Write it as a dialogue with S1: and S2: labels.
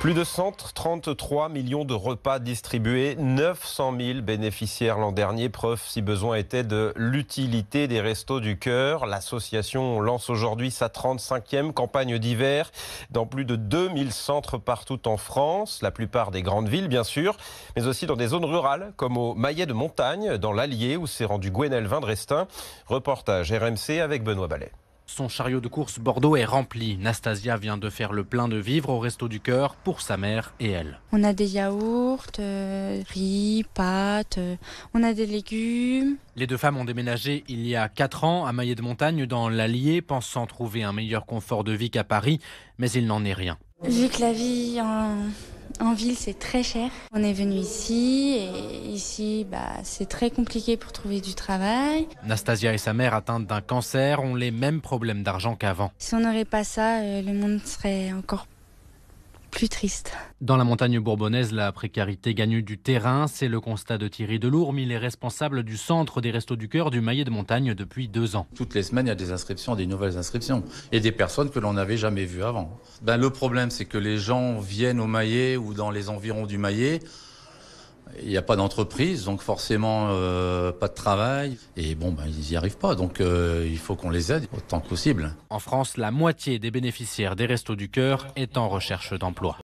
S1: Plus de 133 millions de repas distribués, 900 000 bénéficiaires l'an dernier, preuve si besoin était de l'utilité des restos du cœur. L'association lance aujourd'hui sa 35e campagne d'hiver dans plus de 2000 centres partout en France, la plupart des grandes villes bien sûr, mais aussi dans des zones rurales comme au Maillet de Montagne, dans l'Allier où s'est rendu Gwenelvin Vindrestin. Reportage RMC avec Benoît Ballet.
S2: Son chariot de course Bordeaux est rempli. Nastasia vient de faire le plein de vivres au Resto du Cœur pour sa mère et elle.
S3: On a des yaourts, euh, riz, pâtes, euh, on a des légumes.
S2: Les deux femmes ont déménagé il y a 4 ans à Maillet de Montagne dans l'Allier, pensant trouver un meilleur confort de vie qu'à Paris, mais il n'en est rien.
S3: Vu que la vie en en ville, c'est très cher. On est venu ici et ici, bah, c'est très compliqué pour trouver du travail.
S2: Nastasia et sa mère atteintes d'un cancer ont les mêmes problèmes d'argent qu'avant.
S3: Si on n'aurait pas ça, euh, le monde serait encore triste.
S2: Dans la montagne bourbonnaise, la précarité gagne du terrain. C'est le constat de Thierry Delourme. Il est responsable du centre des Restos du Cœur du Maillet de Montagne depuis deux ans.
S4: Toutes les semaines, il y a des inscriptions, des nouvelles inscriptions et des personnes que l'on n'avait jamais vues avant. Ben, le problème, c'est que les gens viennent au Maillet ou dans les environs du Maillet il n'y a pas d'entreprise, donc forcément euh, pas de travail. Et bon, ben, ils n'y arrivent pas, donc euh, il faut qu'on les aide autant que possible.
S2: En France, la moitié des bénéficiaires des Restos du Cœur est en recherche d'emploi.